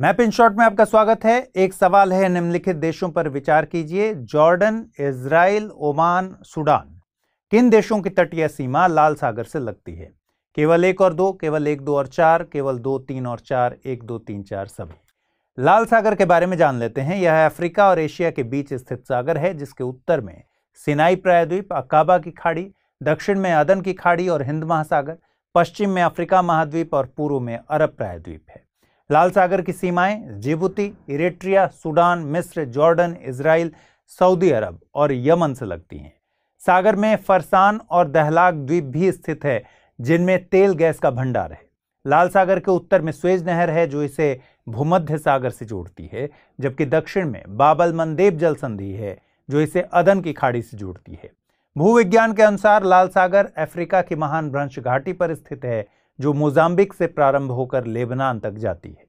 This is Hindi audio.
मैप इन शॉर्ट में आपका स्वागत है एक सवाल है निम्नलिखित देशों पर विचार कीजिए जॉर्डन इसराइल ओमान सूडान किन देशों की तटीय सीमा लाल सागर से लगती है केवल एक और दो केवल एक दो और चार केवल दो तीन और चार एक दो तीन चार सभी लाल सागर के बारे में जान लेते हैं यह अफ्रीका और एशिया के बीच स्थित सागर है जिसके उत्तर में सिनाई प्रायद्वीप अकाबा की खाड़ी दक्षिण में अदन की खाड़ी और हिंद महासागर पश्चिम में अफ्रीका महाद्वीप और पूर्व में अरब प्रायद्वीप है लाल सागर की सीमाएं जिबूती इरेट्रिया सूडान मिस्र जॉर्डन इसराइल सऊदी अरब और यमन से लगती हैं सागर में फरसान और दहलाक द्वीप भी स्थित है जिनमें तेल गैस का भंडार है लाल सागर के उत्तर में स्वेज नहर है जो इसे भूमध्य सागर से जोड़ती है जबकि दक्षिण में बाबल मंदेव जल संधि है जो इसे अदन की खाड़ी से जोड़ती है भूविज्ञान के अनुसार लाल सागर अफ्रीका की महान भ्रंश घाटी पर स्थित है जो मोजाम्बिक से प्रारंभ होकर लेबनान तक जाती है